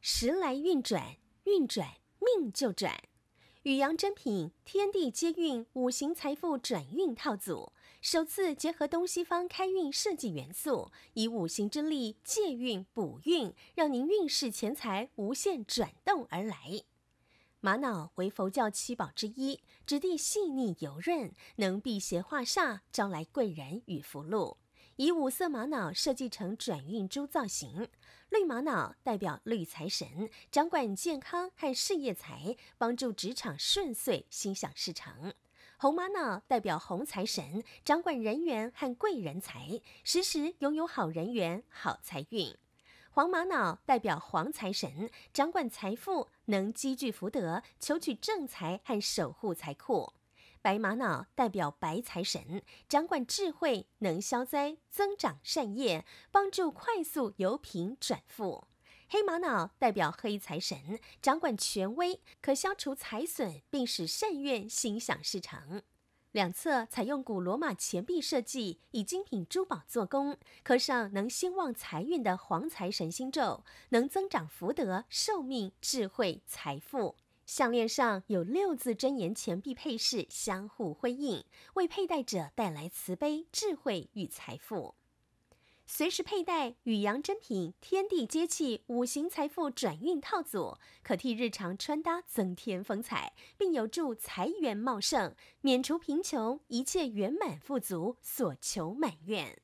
时来运转，运转命就转。宇阳珍品天地接运五行财富转运套组，首次结合东西方开运设计元素，以五行之力借运补运，让您运势钱财无限转动而来。玛瑙为佛教七宝之一，质地细腻油润，能辟邪化煞，招来贵人与福禄。以五色玛瑙设计成转运珠造型，绿玛瑙代表绿财神，掌管健康和事业财，帮助职场顺遂、心想事成；红玛瑙代表红财神，掌管人缘和贵人财，时时拥有好人缘、好财运；黄玛瑙代表黄财神，掌管财富，能积聚福德，求取正财和守护财库。白玛瑙代表白财神，掌管智慧，能消灾、增长善业，帮助快速由贫转富。黑玛瑙代表黑财神，掌管权威，可消除财损，并使善愿心想事成。两侧采用古罗马钱币设计，以精品珠宝做工，刻上能兴旺财运的黄财神星咒，能增长福德、寿命、智慧、财富。项链上有六字真言，钱币配饰相互辉映，为佩戴者带来慈悲、智慧与财富。随时佩戴与阳珍品天地接气五行财富转运套组，可替日常穿搭增添风采，并有助财源茂盛，免除贫穷，一切圆满富足，所求满愿。